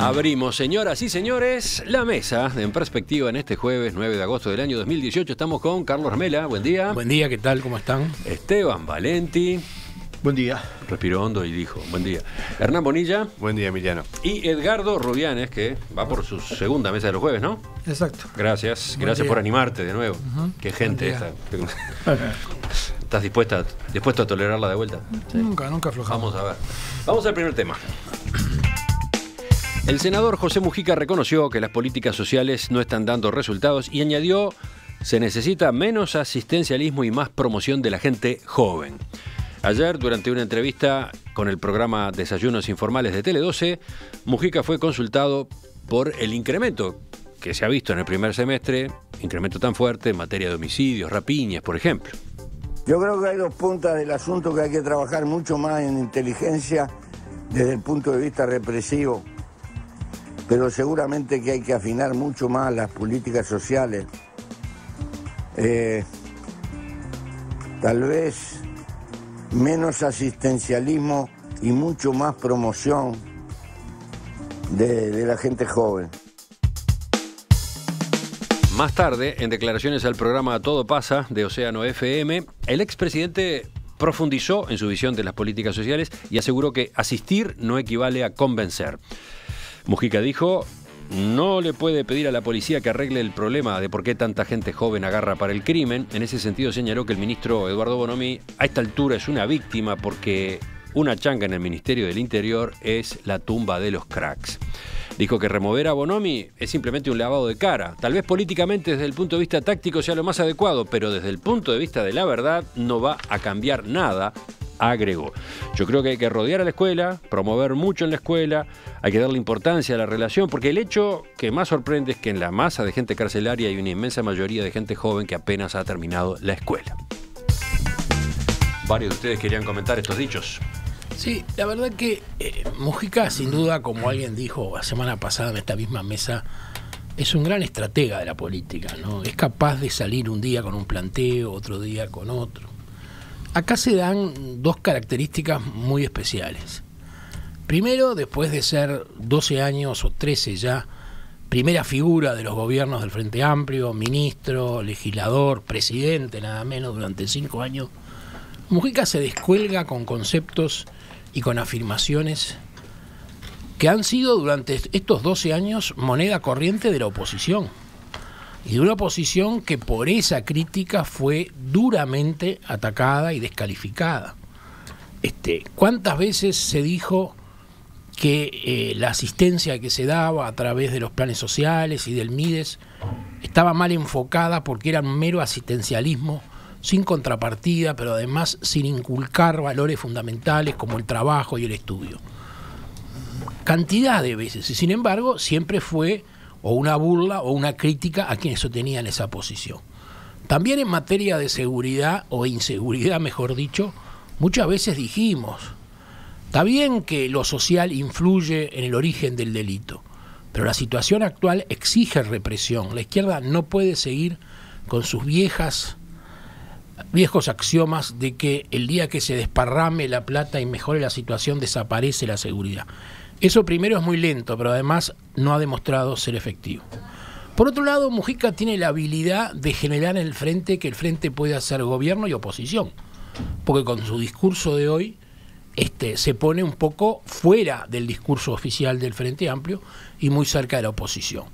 Abrimos, señoras y señores, la mesa en perspectiva en este jueves 9 de agosto del año 2018. Estamos con Carlos Mela. Buen día. Buen día, ¿qué tal? ¿Cómo están? Esteban Valenti. Buen día. Respiró hondo y dijo, buen día. Hernán Bonilla. Buen día, Emiliano. Y Edgardo Rubianes, que va por su segunda mesa de los jueves, ¿no? Exacto. Gracias, gracias por animarte de nuevo. Qué gente esta. ¿Estás dispuesta, dispuesto a tolerarla de vuelta? Nunca, nunca aflojamos. Vamos a ver. Vamos al primer tema. El senador José Mujica reconoció que las políticas sociales no están dando resultados y añadió, se necesita menos asistencialismo y más promoción de la gente joven. Ayer, durante una entrevista con el programa Desayunos Informales de Tele12, Mujica fue consultado por el incremento que se ha visto en el primer semestre, incremento tan fuerte en materia de homicidios, rapiñas, por ejemplo. Yo creo que hay dos puntas del asunto que hay que trabajar mucho más en inteligencia desde el punto de vista represivo pero seguramente que hay que afinar mucho más las políticas sociales. Eh, tal vez menos asistencialismo y mucho más promoción de, de la gente joven. Más tarde, en declaraciones al programa Todo pasa de Océano FM, el expresidente profundizó en su visión de las políticas sociales y aseguró que asistir no equivale a convencer. Mujica dijo, no le puede pedir a la policía que arregle el problema de por qué tanta gente joven agarra para el crimen. En ese sentido señaló que el ministro Eduardo Bonomi a esta altura es una víctima porque una changa en el Ministerio del Interior es la tumba de los cracks. Dijo que remover a Bonomi es simplemente un lavado de cara. Tal vez políticamente desde el punto de vista táctico sea lo más adecuado, pero desde el punto de vista de la verdad no va a cambiar nada agregó. Yo creo que hay que rodear a la escuela, promover mucho en la escuela, hay que darle importancia a la relación, porque el hecho que más sorprende es que en la masa de gente carcelaria hay una inmensa mayoría de gente joven que apenas ha terminado la escuela. Varios de ustedes querían comentar estos dichos. Sí, la verdad que eh, Mujica, sin duda, como alguien dijo la semana pasada en esta misma mesa, es un gran estratega de la política, ¿no? Es capaz de salir un día con un planteo, otro día con otro. Acá se dan dos características muy especiales. Primero, después de ser 12 años o 13 ya, primera figura de los gobiernos del Frente Amplio, ministro, legislador, presidente, nada menos, durante cinco años, Mujica se descuelga con conceptos y con afirmaciones que han sido durante estos 12 años moneda corriente de la oposición. Y de una oposición que por esa crítica fue duramente atacada y descalificada. Este, ¿Cuántas veces se dijo que eh, la asistencia que se daba a través de los planes sociales y del MIDES estaba mal enfocada porque era mero asistencialismo sin contrapartida, pero además sin inculcar valores fundamentales como el trabajo y el estudio. Cantidad de veces, y sin embargo siempre fue o una burla o una crítica a quienes sostenían esa posición. También en materia de seguridad o inseguridad, mejor dicho, muchas veces dijimos, está bien que lo social influye en el origen del delito, pero la situación actual exige represión. La izquierda no puede seguir con sus viejas viejos axiomas de que el día que se desparrame la plata y mejore la situación desaparece la seguridad. Eso primero es muy lento, pero además no ha demostrado ser efectivo. Por otro lado, Mujica tiene la habilidad de generar en el frente que el frente puede hacer gobierno y oposición, porque con su discurso de hoy este, se pone un poco fuera del discurso oficial del Frente Amplio y muy cerca de la oposición.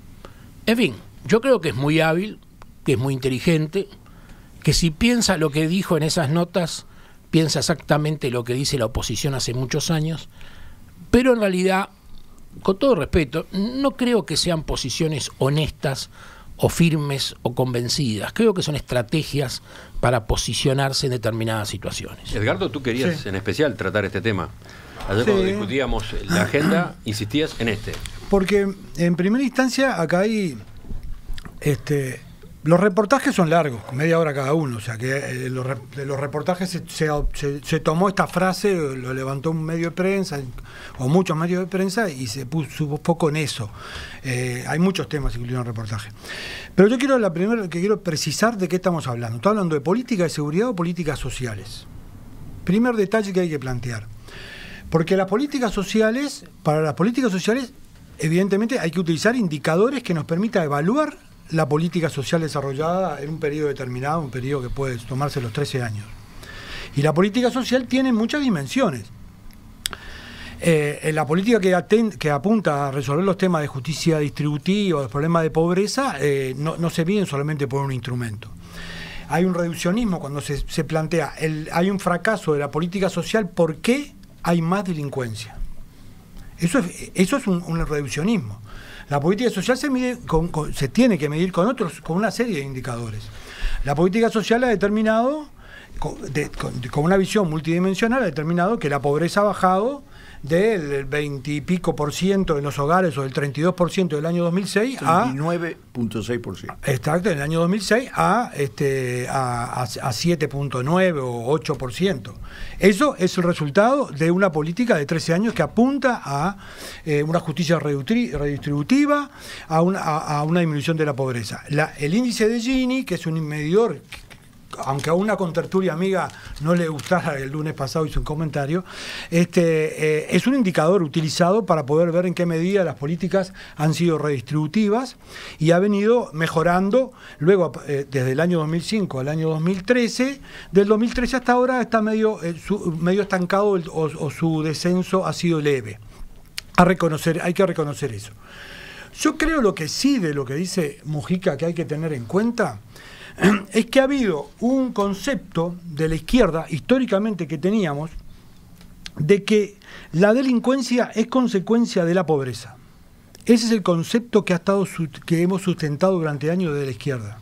En fin, yo creo que es muy hábil, que es muy inteligente, que si piensa lo que dijo en esas notas, piensa exactamente lo que dice la oposición hace muchos años, pero en realidad, con todo respeto, no creo que sean posiciones honestas o firmes o convencidas. Creo que son estrategias para posicionarse en determinadas situaciones. Edgardo, tú querías en especial tratar este tema. Ayer cuando discutíamos la agenda, insistías en este. Porque en primera instancia acá hay este, los reportajes son largos, media hora cada uno, o sea que eh, los, reportajes se, se, tomó esta frase, lo levantó un medio de prensa, o muchos medios de prensa, y se puso poco en eso. Eh, hay muchos temas incluidos en reportaje. Pero yo quiero, la primera que quiero precisar de qué estamos hablando. Estamos hablando de política de seguridad o políticas sociales. Primer detalle que hay que plantear. Porque las políticas sociales, para las políticas sociales, evidentemente hay que utilizar indicadores que nos permita evaluar la política social desarrollada en un periodo determinado, un periodo que puede tomarse los 13 años. Y la política social tiene muchas dimensiones. Eh, la política que, apunta a resolver los temas de justicia distributiva, los problemas de pobreza, eh, no, se miden solamente por un instrumento. Hay un reduccionismo cuando se, plantea, el, hay un fracaso de la política social, porque hay más delincuencia? Eso es, eso es un reduccionismo. La política social se, mide se tiene que medir con otros, con una serie de indicadores. La política social ha determinado, con, con una visión multidimensional, ha determinado que la pobreza ha bajado del 20 y pico por ciento en los hogares o del 32 por ciento del año 2006 a 9.6%. Exacto, en el año 2006 a este a, a, 7.9 o 8%. por ciento. Eso es el resultado de una política de 13 años que apunta a eh, una justicia redistributiva, a una, una, disminución de la pobreza. La, el índice de Gini, que es un medidor aunque a una contertulia amiga no le gustara el lunes pasado hizo un comentario, este, eh, es un indicador utilizado para poder ver en qué medida las políticas han sido redistributivas y ha venido mejorando luego eh, desde el año 2005 al año 2013. Del 2013 hasta ahora está medio, eh, medio estancado o, su descenso ha sido leve. reconocer, hay que reconocer eso. Yo creo lo que sí de lo que dice Mujica que hay que tener en cuenta es que ha habido un concepto de la izquierda históricamente que teníamos de que la delincuencia es consecuencia de la pobreza. Ese es el concepto que, ha estado, que hemos sustentado durante años de la izquierda.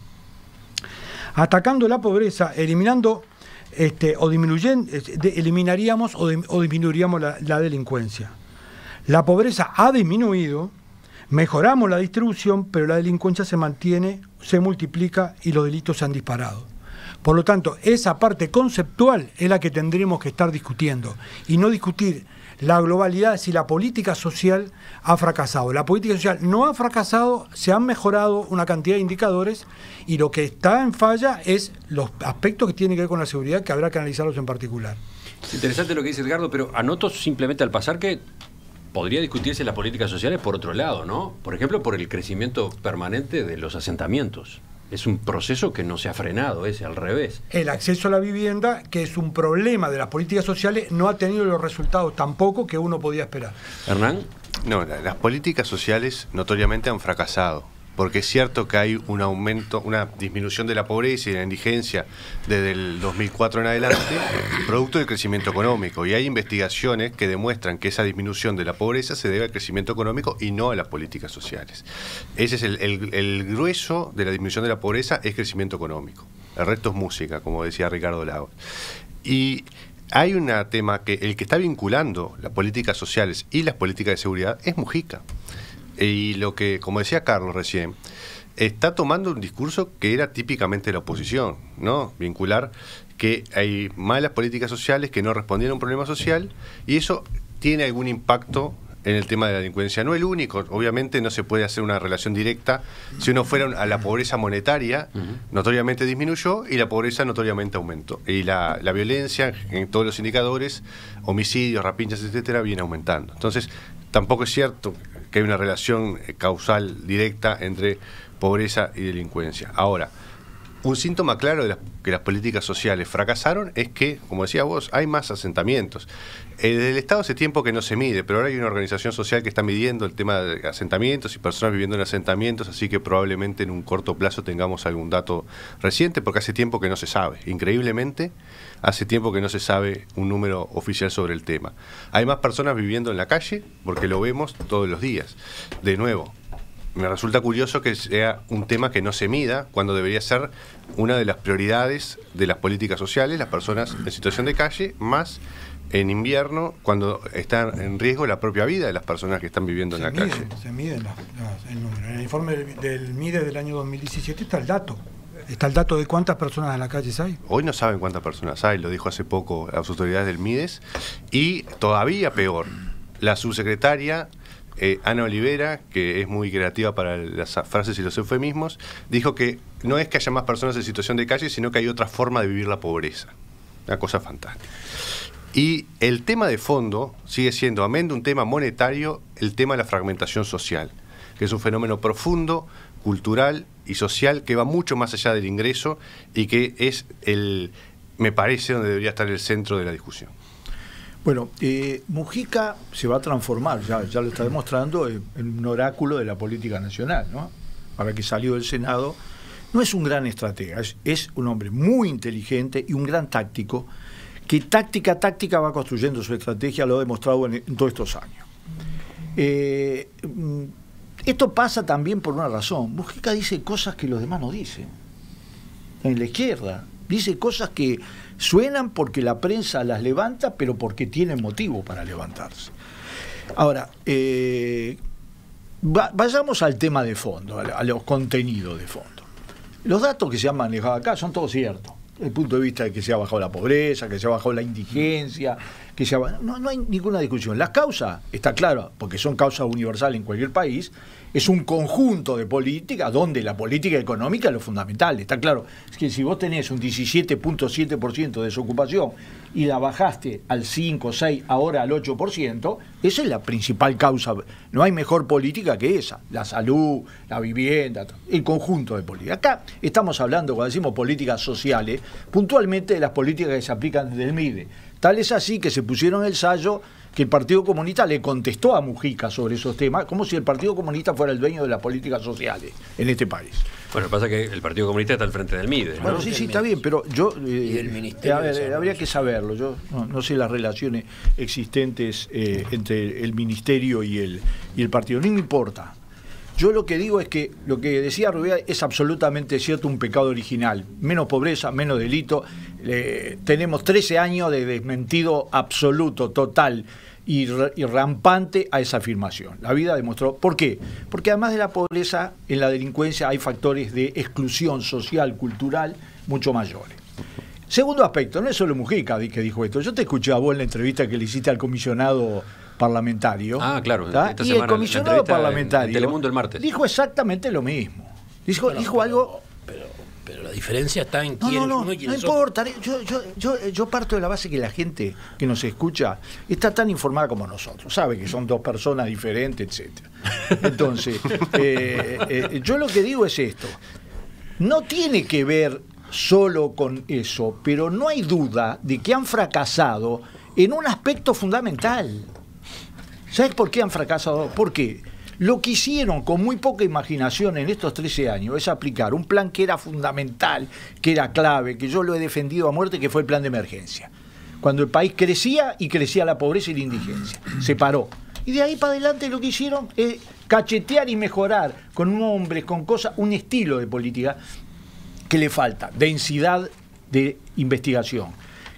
Atacando la pobreza, eliminando este, o disminuyendo, eliminaríamos o, disminuiríamos la delincuencia. La pobreza ha disminuido, Mejoramos la distribución, pero la delincuencia se mantiene, se multiplica y los delitos se han disparado. Por lo tanto, esa parte conceptual es la que tendremos que estar discutiendo y no discutir la globalidad si la política social ha fracasado. La política social no ha fracasado, se han mejorado una cantidad de indicadores y lo que está en falla es los aspectos que tienen que ver con la seguridad que habrá que analizarlos en particular. Interesante lo que dice Edgardo, pero anoto simplemente al pasar que podría discutirse las políticas sociales por otro lado, ¿no? Por ejemplo, por el crecimiento permanente de los asentamientos. Es un proceso que no se ha frenado, es al revés. El acceso a la vivienda, que es un problema de las políticas sociales, no ha tenido los resultados tampoco que uno podía esperar. Hernán. No, las políticas sociales notoriamente han fracasado porque es cierto que hay un aumento, una disminución de la pobreza y de la indigencia desde el 2004 en adelante, producto del crecimiento económico. Y hay investigaciones que demuestran que esa disminución de la pobreza se debe al crecimiento económico y no a las políticas sociales. Ese es el, grueso de la disminución de la pobreza, es crecimiento económico. El resto es música, como decía Ricardo Lagos. Y hay un tema que el que está vinculando las políticas sociales y las políticas de seguridad es Mujica. Y lo que, como decía Carlos recién, está tomando un discurso que era típicamente de la oposición, ¿no? Vincular que hay malas políticas sociales que no respondieron a un problema social y eso tiene algún impacto en el tema de la delincuencia. No el único, obviamente no se puede hacer una relación directa. Si uno fuera a la pobreza monetaria, notoriamente disminuyó y la pobreza notoriamente aumentó. Y la, la violencia en todos los indicadores, homicidios, rapinchas, etcétera, viene aumentando. Entonces, tampoco es cierto que hay una relación eh, causal directa entre pobreza y delincuencia. Ahora, un síntoma claro de que las políticas sociales fracasaron es que, como decía vos, hay más asentamientos. Eh, el, Estado hace tiempo que no se mide, pero ahora hay una organización social que está midiendo el tema de asentamientos y personas viviendo en asentamientos, así que probablemente en un corto plazo tengamos algún dato reciente, porque hace tiempo que no se sabe. Increíblemente, hace tiempo que no se sabe un número oficial sobre el tema. Hay más personas viviendo en la calle, porque lo vemos todos los días. De nuevo, me resulta curioso que sea un tema que no se mida cuando debería ser una de las prioridades de las políticas sociales, las personas en situación de calle, más en invierno cuando está en riesgo la propia vida de las personas que están viviendo en la calle. Se miden el número. En el informe del, Mides del año 2017 está el dato. Está el dato de cuántas personas en la calle hay. Hoy no saben cuántas personas hay, lo dijo hace poco las autoridades del MIDES. Y todavía peor, la subsecretaria eh, Ana Olivera, que es muy creativa para las frases y los eufemismos, dijo que no es que haya más personas en situación de calle, sino que hay otra forma de vivir la pobreza. Una cosa fantástica. Y el tema de fondo sigue siendo, amén de un tema monetario, el tema de la fragmentación social, que es un fenómeno profundo, cultural y social que va mucho más allá del ingreso y que es el, me parece, donde debería estar el centro de la discusión. Bueno, eh, Mujica se va a transformar, ya, lo está demostrando, eh, en un oráculo de la política nacional, ¿no? Para que salió del Senado. No es un gran estratega, es un hombre muy inteligente y un gran táctico que táctica táctica va construyendo su estrategia, lo ha demostrado en, todos estos años. Eh, mm, esto pasa también por una razón. Mujica dice cosas que los demás no dicen. En la izquierda. Dice cosas que suenan porque la prensa las levanta, pero porque tienen motivo para levantarse. Ahora, eh, vayamos al tema de fondo, a los contenidos de fondo. Los datos que se han manejado acá son todos ciertos el punto de vista de que se ha bajado la pobreza, que se ha bajado la indigencia, que se no, no hay ninguna discusión. La causa está claro, porque son causas universales en cualquier país, es un conjunto de políticas donde la política económica es lo fundamental, está claro. Es que si vos tenés un 17.7% de desocupación y la bajaste al 5, 6, ahora al 8%, esa es la principal causa. No hay mejor política que esa, la salud, la vivienda, el conjunto de políticas. Acá estamos hablando, cuando decimos políticas sociales, puntualmente de las políticas que se aplican desde el MIDE Tal es así que se pusieron el sallo que el Partido Comunista le contestó a Mujica sobre esos temas, como si el Partido Comunista fuera el dueño de las políticas sociales en este país. Bueno, pasa que el Partido Comunista está al frente del MIDE. Bueno, sí, sí, está bien, pero yo... ¿Y el eh, Ministerio habría que saberlo, yo no, sé las relaciones existentes eh, entre el Ministerio y el, y el Partido, no me importa, yo lo que digo es que lo que decía Rubia es absolutamente cierto, un pecado original. Menos pobreza, menos delito. tenemos 13 años de desmentido absoluto, total y, y, rampante a esa afirmación. La vida demostró. ¿Por qué? Porque además de la pobreza, en la delincuencia hay factores de exclusión social, cultural, mucho mayores. Segundo aspecto, no es solo Mujica que dijo esto. Yo te escuché a vos en la entrevista que le hiciste al comisionado parlamentario. Ah, claro. y el comisionado parlamentario. Telemundo el martes. Dijo exactamente lo mismo. Dijo, dijo algo. Pero, pero, la diferencia está en quién. No, no, importa. Yo, parto de la base que la gente que nos escucha está tan informada como nosotros. Sabe que son dos personas diferentes, etcétera. Entonces, eh, eh, yo lo que digo es esto. No tiene que ver solo con eso, pero no hay duda de que han fracasado en un aspecto fundamental. ¿Sabes por qué han fracasado? Porque Lo que hicieron con muy poca imaginación en estos 13 años es aplicar un plan que era fundamental, que era clave, que yo lo he defendido a muerte, que fue el plan de emergencia. Cuando el país crecía y crecía la pobreza y la indigencia. Se paró. Y de ahí para adelante lo que hicieron es cachetear y mejorar con hombres, con cosas, un estilo de política que le falta, densidad de investigación,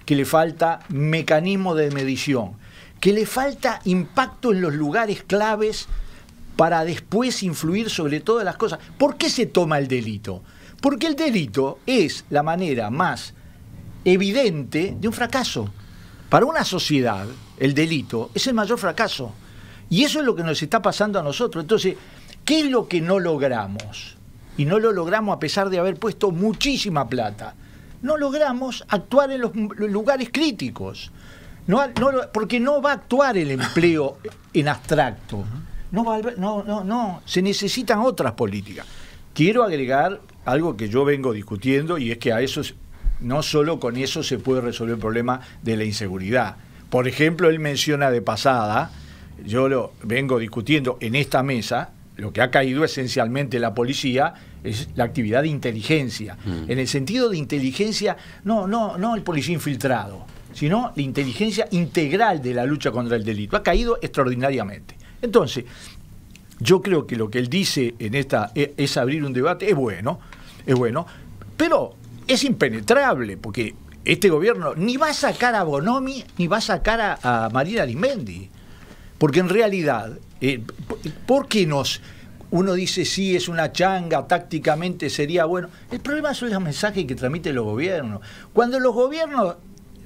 que le falta mecanismo de medición, que le falta impacto en los lugares claves para después influir sobre todas las cosas. ¿Por qué se toma el delito? Porque el delito es la manera más evidente de un fracaso. Para una sociedad, el delito es el mayor fracaso. Y eso es lo que nos está pasando a nosotros. Entonces, ¿qué es lo que no logramos? Y no lo logramos a pesar de haber puesto muchísima plata. No logramos actuar en los lugares críticos. No, no, porque no va a actuar el empleo en abstracto. No, va no, no, no, se necesitan otras políticas. Quiero agregar algo que yo vengo discutiendo y es que a eso no solo con eso se puede resolver el problema de la inseguridad. Por ejemplo, él menciona de pasada, yo lo vengo discutiendo en esta mesa, lo que ha caído esencialmente la policía es la actividad de inteligencia. Mm. En el sentido de inteligencia, no, no, no el policía infiltrado sino la inteligencia integral de la lucha contra el delito. Ha caído extraordinariamente. Entonces, yo creo que lo que él dice en esta e, es abrir un debate, es bueno, es bueno, pero es impenetrable, porque este gobierno ni va a sacar a Bonomi ni va a sacar a, María Marina Porque en realidad, eh, ¿por qué nos.? Uno dice, sí, es una changa, tácticamente sería bueno. El problema son los mensajes que transmiten los gobiernos. Cuando los gobiernos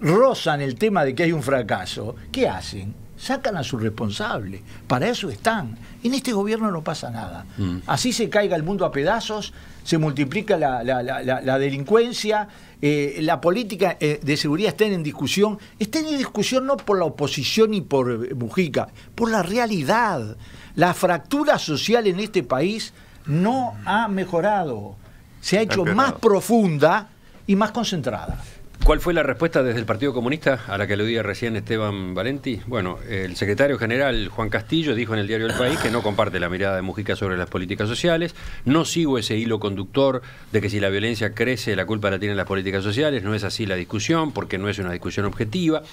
rozan el tema de que hay un fracaso, ¿qué hacen? Sacan a su responsable. Para eso están. En este gobierno no pasa nada. Mm. Así se caiga el mundo a pedazos, se multiplica la, delincuencia, eh, la política eh, de seguridad está en discusión. Está en discusión no por la oposición y por Mujica, por la realidad. La fractura social en este país no ha mejorado. Se ha hecho más profunda y más concentrada. ¿Cuál fue la respuesta desde el Partido Comunista a la que aludía recién Esteban Valenti? Bueno, el secretario general Juan Castillo dijo en el diario El País que no comparte la mirada de Mujica sobre las políticas sociales, no sigo ese hilo conductor de que si la violencia crece la culpa la tienen las políticas sociales, no es así la discusión porque no es una discusión objetiva.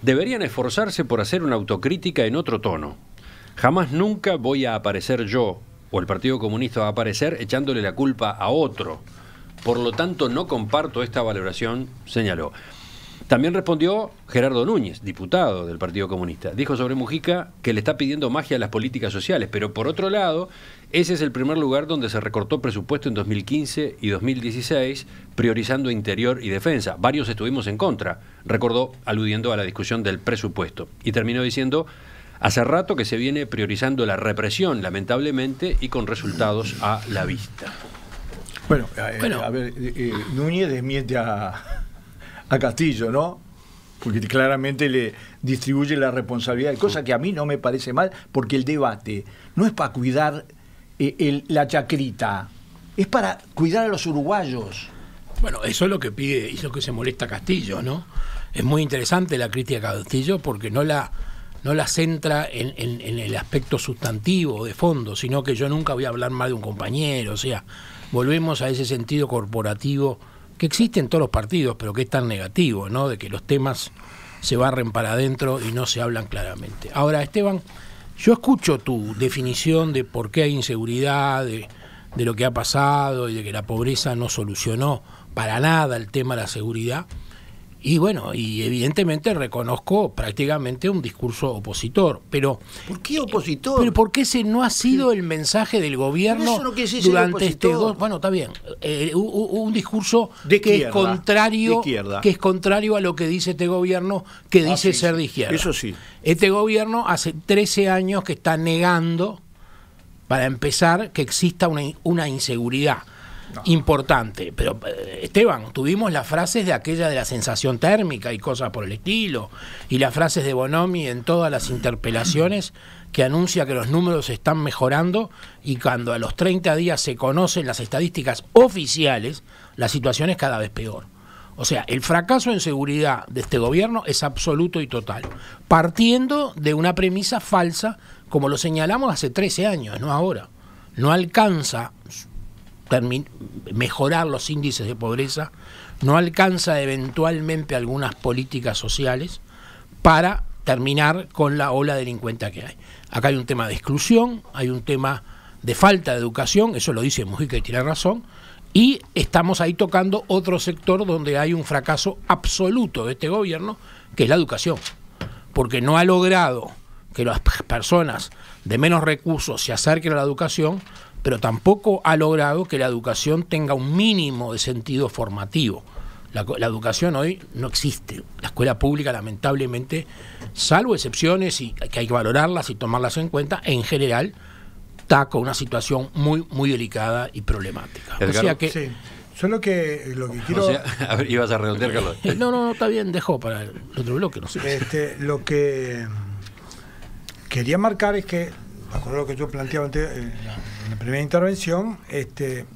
Deberían esforzarse por hacer una autocrítica en otro tono. Jamás nunca voy a aparecer yo o el Partido Comunista va a aparecer echándole la culpa a otro por lo tanto, no comparto esta valoración, señaló. También respondió Gerardo Núñez, diputado del Partido Comunista. Dijo sobre Mujica que le está pidiendo magia a las políticas sociales, pero por otro lado, ese es el primer lugar donde se recortó presupuesto en 2015 y 2016, priorizando interior y defensa. Varios estuvimos en contra, recordó aludiendo a la discusión del presupuesto. Y terminó diciendo, hace rato que se viene priorizando la represión, lamentablemente, y con resultados a la vista. Eh, bueno, A, ver, eh, eh, Núñez desmiente a, a Castillo, ¿no? Porque claramente le distribuye la responsabilidad, cosa que a mí no me parece mal, porque el debate no es para cuidar la chacrita, es para cuidar a los uruguayos. Bueno, eso es lo que pide y es lo que se molesta Castillo, ¿no? Es muy interesante la crítica a Castillo porque no la, no la centra en, en, el aspecto sustantivo de fondo, sino que yo nunca voy a hablar mal de un compañero, o sea, volvemos a ese sentido corporativo que existe en todos los partidos, pero que es tan negativo, ¿no? De que los temas se barren para adentro y no se hablan claramente. Ahora, Esteban, yo escucho tu definición de por qué hay inseguridad, de, de lo que ha pasado y de que la pobreza no solucionó para nada el tema de la seguridad. Y bueno, y evidentemente reconozco prácticamente un discurso opositor, pero... ¿Por qué opositor? Pero porque ese no ha sido el mensaje del gobierno durante este dos... Bueno, está bien, eh, un, discurso que, es contrario, que es contrario a lo que dice este gobierno que ah, dice ser de izquierda. Eso sí. Este gobierno hace 13 años que está negando, para empezar, que exista una, una inseguridad importante. Pero, eh, Esteban, tuvimos las frases de aquella de la sensación térmica y cosas por el estilo, y las frases de Bonomi en todas las interpelaciones que anuncia que los números están mejorando y cuando a los 30 días se conocen las estadísticas oficiales, la situación es cada vez peor. O sea, el fracaso en seguridad de este gobierno es absoluto y total, partiendo de una premisa falsa, como lo señalamos hace 13 años, no ahora. No alcanza mejorar los índices de pobreza, no alcanza eventualmente algunas políticas sociales para terminar con la ola delincuente que hay. Acá hay un tema de exclusión, hay un tema de falta de educación, eso lo dice Mujica y tiene razón, y estamos ahí tocando otro sector donde hay un fracaso absoluto de este gobierno, que es la educación, porque no ha logrado que las personas de menos recursos se acerquen a la educación pero tampoco ha logrado que la educación tenga un mínimo de sentido formativo. La, educación hoy no existe. La escuela pública, lamentablemente, salvo excepciones y que hay que valorarlas y tomarlas en cuenta, en general está con una situación muy, muy delicada y problemática. que. que, quiero. ibas a redondear, Carlos. No, no, está bien, dejó para el otro bloque, no sé. Este, lo que eh, quería marcar es que, lo que yo planteaba antes, eh, en la primera intervención, este,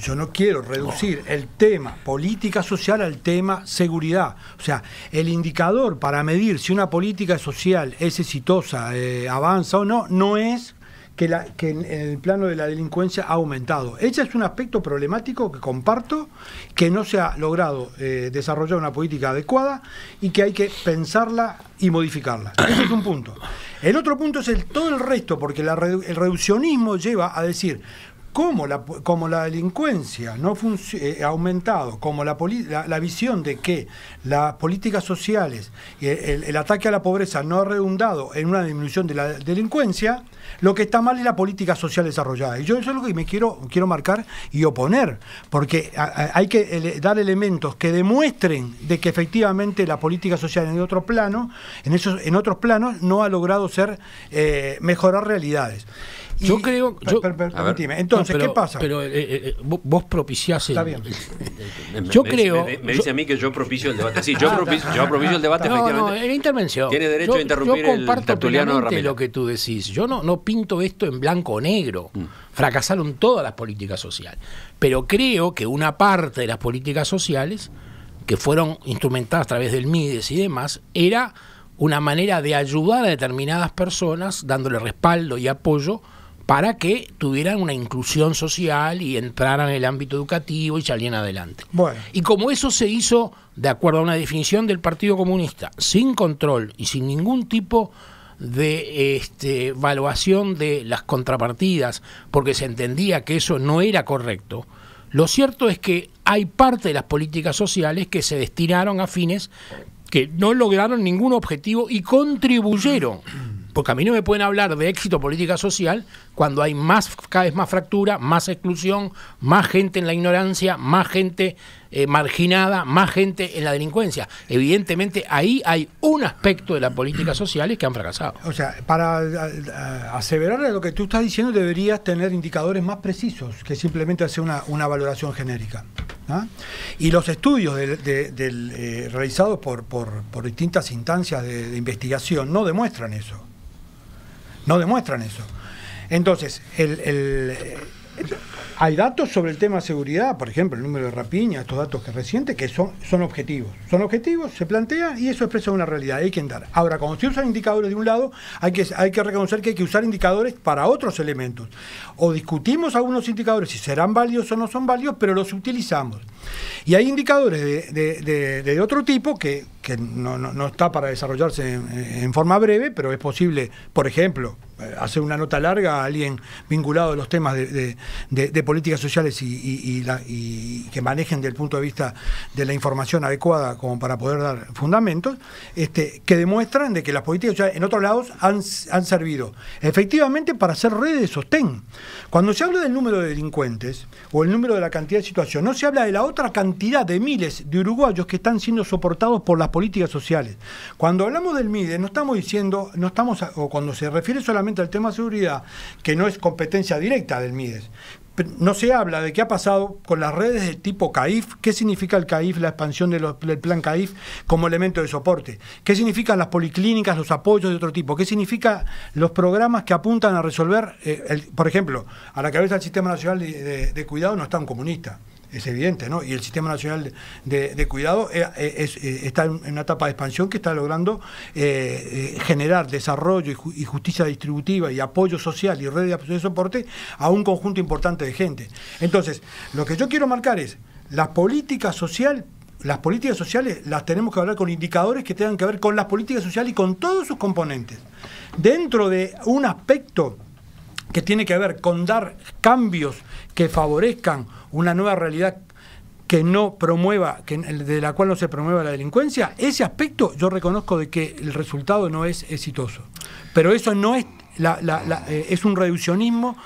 yo no quiero reducir el tema política social al tema seguridad. O sea, el indicador para medir si una política social es exitosa, eh, avanza o no, no es que, en, el plano de la delincuencia ha aumentado. Ese es un aspecto problemático que comparto, que no se ha logrado eh, desarrollar una política adecuada y que hay que pensarla y modificarla. Ese es un punto. El otro punto es el, todo el resto, porque el reduccionismo lleva a decir, como la, la delincuencia no eh, ha aumentado, como la, visión de que las políticas sociales el, ataque a la pobreza no ha redundado en una disminución de la delincuencia, lo que está mal es la política social desarrollada. Y yo eso es lo que me quiero, quiero marcar y oponer, porque hay que dar elementos que demuestren de que efectivamente la política social en otro plano, en, esos, en otros planos, no ha logrado ser eh, mejorar realidades. Yo creo. Entonces, ¿qué pasa? vos propiciás. está bien. yo creo. Me, dice a mí que yo propicio el debate. Sí, yo, ah, propicio, el debate, efectivamente. No, intervención. Tiene derecho a interrumpir yo comparto lo que tú decís. Yo no, no pinto esto en blanco o negro. Mm. Fracasaron todas las políticas sociales. Pero creo que una parte de las políticas sociales, que fueron instrumentadas a través del MIDES y demás, era una manera de ayudar a determinadas personas, dándole respaldo y apoyo para que tuvieran una inclusión social y entraran en el ámbito educativo y salieran adelante. Bueno. Y como eso se hizo de acuerdo a una definición del Partido Comunista, sin control y sin ningún tipo de este, evaluación de las contrapartidas, porque se entendía que eso no era correcto, lo cierto es que hay parte de las políticas sociales que se destinaron a fines que no lograron ningún objetivo y contribuyeron porque a mí no me pueden hablar de éxito política social cuando hay más, cada vez más fractura, más exclusión, más gente en la ignorancia, más gente eh, marginada, más gente en la delincuencia. Evidentemente ahí hay un aspecto de las políticas sociales que han fracasado. O sea, para aseverar lo que tú estás diciendo deberías tener indicadores más precisos que simplemente hacer una, valoración genérica. Y los estudios eh, realizados por, distintas instancias de, investigación no demuestran eso. No demuestran eso. Entonces, eh, hay datos sobre el tema de seguridad, por ejemplo, el número de rapiñas, estos datos que recientes, que son, son objetivos. Son objetivos, se plantean y eso expresa una realidad, hay que dar Ahora, cuando se usan indicadores de un lado, hay que, hay que reconocer que hay que usar indicadores para otros elementos. O discutimos algunos indicadores si serán válidos o no son válidos, pero los utilizamos. Y hay indicadores de, otro tipo que, no, está para desarrollarse en, forma breve, pero es posible, por ejemplo, eh, hacer una nota larga a alguien vinculado a los temas de, políticas sociales y, que manejen desde el punto de vista de la información adecuada como para poder dar fundamentos, este, que demuestran de que las políticas sociales en otros lados han, han servido efectivamente para hacer redes de sostén. Cuando se habla del número de delincuentes o el número de la cantidad de situación, no se habla de la otra cantidad de miles de uruguayos que están siendo soportados por las políticas sociales. Cuando hablamos del MIDE, no estamos diciendo, no estamos, o cuando se refiere solamente al tema de seguridad, que no es competencia directa del MIDES, no se habla de qué ha pasado con las redes de tipo CAIF, qué significa el CAIF, la expansión del plan CAIF como elemento de soporte, qué significan las policlínicas, los apoyos de otro tipo, qué significan los programas que apuntan a resolver, eh, por ejemplo, a la cabeza del Sistema Nacional de, Cuidado no está un comunista es evidente, ¿no? Y el Sistema Nacional de, Cuidado eh, eh, eh, está en una etapa de expansión que está logrando generar desarrollo y, justicia distributiva y apoyo social y redes de soporte a un conjunto importante de gente. Entonces, lo que yo quiero marcar es la política social, las políticas sociales las tenemos que hablar con indicadores que tengan que ver con las políticas sociales y con todos sus componentes. Dentro de un aspecto que tiene que ver con dar cambios que favorezcan una nueva realidad que no promueva, que, de la cual no se promueva la delincuencia, ese aspecto yo reconozco de que el resultado no es exitoso. Pero eso no es, eh, es un reduccionismo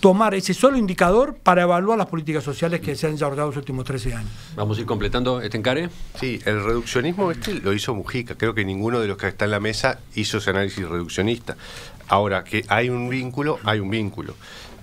tomar ese solo indicador para evaluar las políticas sociales que se han desarrollado en los últimos 13 años. Vamos a ir completando este encare. Sí, el reduccionismo este lo hizo Mujica. Creo que ninguno de los que está en la mesa hizo ese análisis reduccionista. Ahora, que hay un vínculo, hay un vínculo.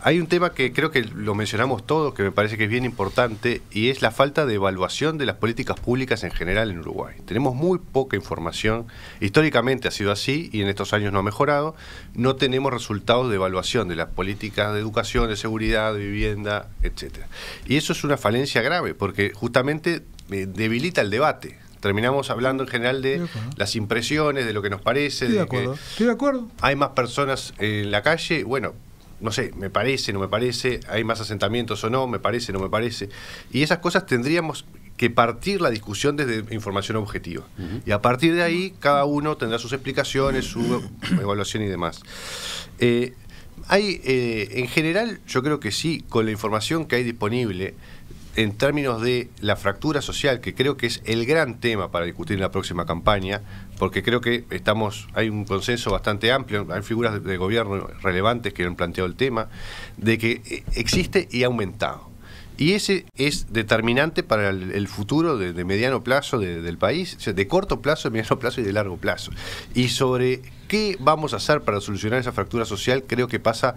Hay un tema que creo que lo mencionamos todos, que me parece que es bien importante, y es la falta de evaluación de las políticas públicas en general en Uruguay. Tenemos muy poca información, históricamente ha sido así y en estos años no ha mejorado, no tenemos resultados de evaluación de las políticas de educación, de seguridad, de vivienda, etc. Y eso es una falencia grave, porque justamente eh, debilita el debate terminamos hablando en general de, las impresiones, de lo que nos parece. de, de acuerdo. Estoy de acuerdo. Hay más personas en la calle, bueno, no sé, me parece, no me parece, hay más asentamientos o no, me parece, no me parece. Y esas cosas tendríamos que partir la discusión desde información objetiva. Y a partir de ahí, cada uno tendrá sus explicaciones, su evaluación y demás. Eh, hay, eh, en general, yo creo que sí, con la información que hay disponible, en términos de la fractura social, que creo que es el gran tema para discutir en la próxima campaña, porque creo que estamos, hay un consenso bastante amplio, hay figuras de, gobierno relevantes que han planteado el tema, de que eh, existe y ha aumentado. Y ese es determinante para el, futuro de, mediano plazo del país, de corto plazo, de mediano plazo y de largo plazo. Y sobre qué vamos a hacer para solucionar esa fractura social, creo que pasa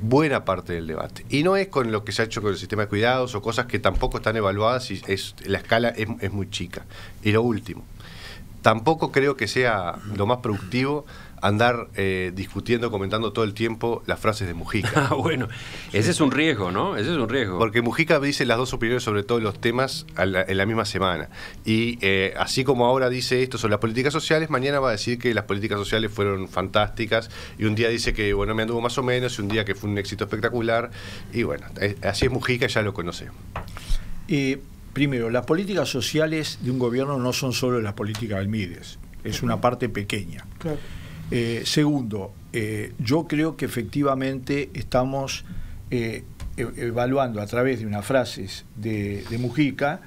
buena parte del debate. Y no es con lo que se ha hecho con el sistema de cuidados o cosas que tampoco están evaluadas y es, la escala es, es muy chica. Y lo último, tampoco creo que sea lo más productivo andar eh, discutiendo, comentando todo el tiempo las frases de Mujica. Ah, bueno, ese es un riesgo, ¿no? Ese es un riesgo. Porque Mujica dice las dos opiniones sobre todos los temas en la misma semana. Y eh, así como ahora dice esto sobre las políticas sociales, mañana va a decir que las políticas sociales fueron fantásticas. Y un día dice que, bueno, me anduvo más o menos, y un día que fue un éxito espectacular. Y bueno, eh, así es Mujica, ya lo conocemos. Y primero, las políticas sociales de un gobierno no son solo las políticas del MIDES, es una parte pequeña. Claro. Eh, segundo, eh, yo creo que efectivamente estamos eh, e-, evaluando a través de unas frases de, Mujica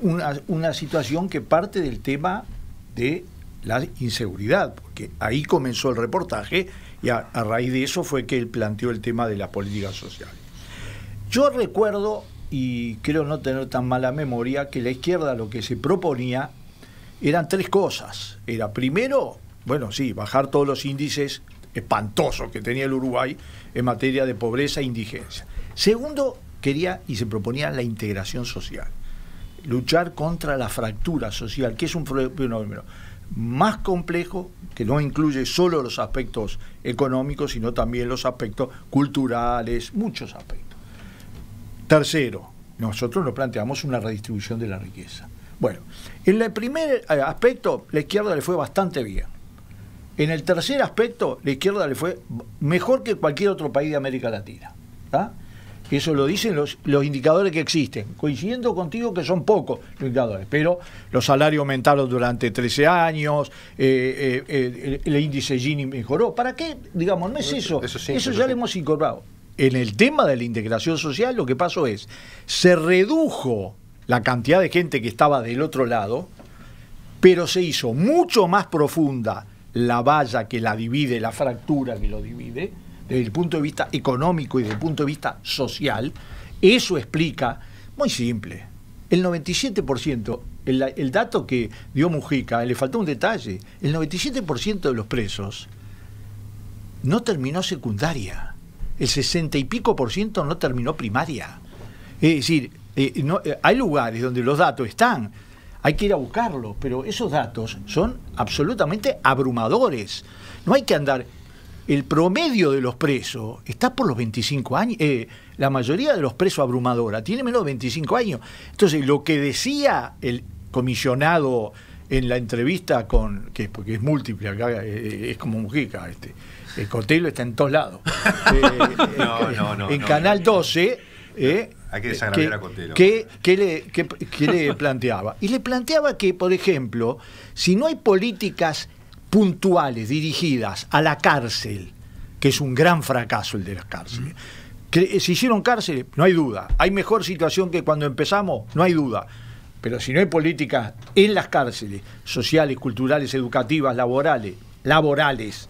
una, situación que parte del tema de la inseguridad, porque ahí comenzó el reportaje y a, a, raíz de eso fue que él planteó el tema de las políticas sociales. Yo recuerdo, y creo no tener tan mala memoria, que la izquierda lo que se proponía eran tres cosas. Era primero bueno, sí, bajar todos los índices espantosos que tenía el Uruguay en materia de pobreza e indigencia. Segundo, quería y se proponía la integración social, luchar contra la fractura social, que es un fenómeno más complejo, que no incluye solo los aspectos económicos, sino también los aspectos culturales, muchos aspectos. Tercero, nosotros nos planteamos una redistribución de la riqueza. Bueno, en el primer eh, aspecto, la izquierda le fue bastante bien en el tercer aspecto, la izquierda le fue mejor que cualquier otro país de América Latina. Eso lo dicen los, indicadores que existen. Coincidiendo contigo que son pocos los indicadores, pero los salarios aumentaron durante 13 años, eh, eh, eh, el, índice Gini mejoró. ¿Para qué? Digamos, no es eso. Eso, ya lo hemos incorporado. En el tema de la integración social, lo que pasó es, se redujo la cantidad de gente que estaba del otro lado, pero se hizo mucho más profunda la valla que la divide, la fractura que lo divide, desde el punto de vista económico y desde el punto de vista social, eso explica, muy simple, el 97%, el, dato que dio Mujica, le faltó un detalle, el 97% de los presos no terminó secundaria, el 60 y pico por ciento no terminó primaria. Es decir, eh, eh, hay lugares donde los datos están, hay que ir a buscarlo, pero esos datos son absolutamente abrumadores. No hay que andar. El promedio de los presos está por los 25 años. Eh, la mayoría de los presos abrumadora tiene menos de 25 años. Entonces, lo que decía el comisionado en la entrevista con, que porque es múltiple, acá eh, eh, es como Mujica, este, el Cotelo está en todos lados. no, no, no, en Canal 12 hay ¿Eh? que ¿Eh? desagradar a ¿Qué le, planteaba? Y le planteaba que, por ejemplo, si no hay políticas puntuales dirigidas a la cárcel, que es un gran fracaso el de las cárceles, mm. que eh, se hicieron cárceles, no hay duda. Hay mejor situación que cuando empezamos, no hay duda. Pero si no hay políticas en las cárceles, sociales, culturales, educativas, laborales, laborales,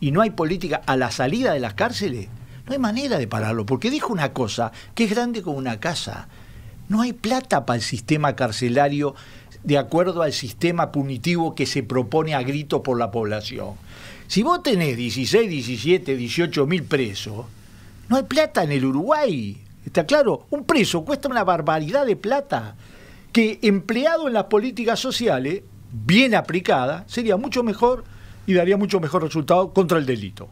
y no hay política a la salida de las cárceles, no hay manera de pararlo, porque dijo una cosa que es grande como una casa. No hay plata para el sistema carcelario de acuerdo al sistema punitivo que se propone a grito por la población. Si vos tenés 16, 17, 18 mil presos, no hay plata en el Uruguay. ¿Está claro? Un preso cuesta una barbaridad de plata que empleado en las políticas sociales, bien aplicada, sería mucho mejor y daría mucho mejor resultado contra el delito.